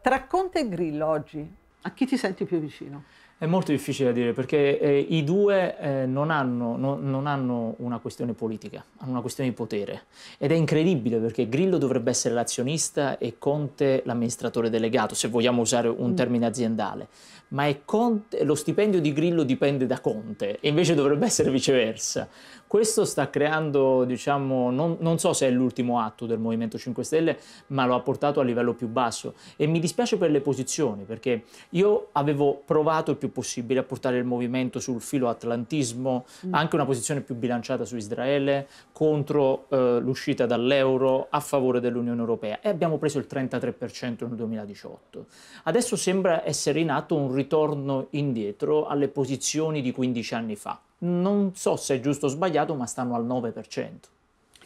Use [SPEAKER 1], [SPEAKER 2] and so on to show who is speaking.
[SPEAKER 1] Tra Conte e Grillo oggi. A chi ti senti più vicino? È molto difficile da dire perché eh, i due eh, non, hanno, no, non, hanno, una questione politica, hanno una questione di potere. Ed è incredibile perché Grillo dovrebbe essere l'azionista e Conte l'amministratore delegato, se vogliamo usare un mm. termine aziendale. Ma Conte, lo stipendio di Grillo dipende da Conte e invece dovrebbe essere viceversa. Questo sta creando, diciamo, non, non so se è l'ultimo atto del Movimento 5 Stelle, ma lo ha portato a livello più basso. E mi dispiace per le posizioni perché io avevo provato il più possibile, a portare il movimento sul filo atlantismo, mm. anche una posizione più bilanciata su Israele, contro eh, l'uscita dall'euro, a favore dell'Unione Europea. E abbiamo preso il 33% nel 2018. Adesso sembra essere in atto un ritorno indietro alle posizioni di 15 anni fa. Non so se è giusto o sbagliato, ma stanno al 9%.